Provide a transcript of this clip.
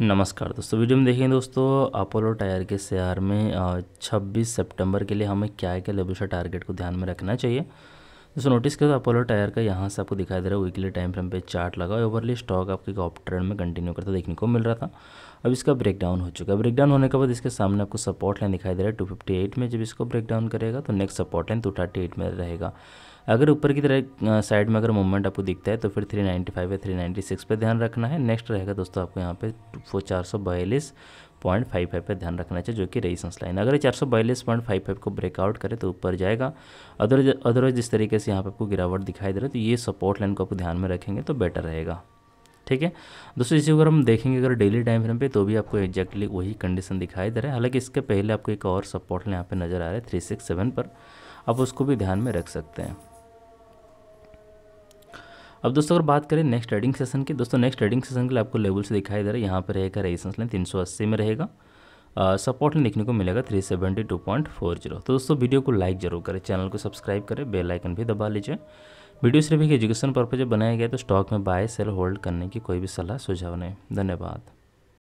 नमस्कार दोस्तों वीडियो में देखेंगे दोस्तों अपोलो टायर के शेयर में 26 सितंबर के लिए हमें क्या क्या लेवल टारगेट को ध्यान में रखना चाहिए दोस्तों नोटिस करो अपोलो टायर का यहाँ से आपको दिखाई दे रहा है वीकली टाइम फ्रेम पे चार्ट लगा ओवरली स्टॉक आपके ऑप ट्रेंड में कंटिन्यू करता देखने को मिल रहा था अब इसका ब्रेकडाउन हो चुका है ब्रेकडाउन होने के बाद इसके सामने आपको सपोर्ट लाइन दिखाई दे रहा है टू में जब इसको ब्रेकडाउन करेगा तो नेक्स्ट सपोर्ट लाइन टू में रहेगा अगर ऊपर की तरह साइड में अगर मूवमेंट आपको दिखता है तो फिर 395 या 396 पे ध्यान रखना है नेक्स्ट रहेगा दोस्तों आपको यहाँ पे वो चार पॉइंट फाइव फाइव पर ध्यान रखना चाहिए जो कि रही लाइन अगर ये चार सौ बयालीस पॉइंट फाइव फाइव को ब्रेकआउट करे तो ऊपर जाएगा अदरवाइज अदरवाइज जिस तरीके से यहाँ पर आपको गिरावट दिखाई दे रहा है तो ये सपोर्ट लाइन को आपको ध्यान में रखेंगे तो बेटर रहेगा ठीक है दोस्तों इसी अगर हम देखेंगे अगर डेली टाइम फ्रेम पे तो भी आपको एक्जैक्टली वही कंडीशन दिखाई दे रहा है हालांकि इसके पहले आपको एक और सपोर्ट यहाँ पे नज़र आ रहा है थ्री सिक्स सेवन पर आप उसको भी ध्यान में रख सकते हैं अब दोस्तों अगर बात करें नेक्स्ट ट्रेडिंग सेशन की दोस्तों नेक्स्ट ट्रेडिंग सेशन के लिए आपको लेवल से दिखाई दे रहा है यहाँ पर रहेगा रेजिस्टेंस लाइन अस्सी में रहेगा सपोर्ट लाइन देखने को मिलेगा 372.40 तो दोस्तों वीडियो को लाइक जरूर करें चैनल को सब्सक्राइब करें बेल आइकन भी दबा लीजिए वीडियो सिर्फ एक एजुकेशन पर्पज बनाया गया तो स्टॉक में बाय सेल होल्ड करने की कोई भी सलाह सुझाव नहीं धन्यवाद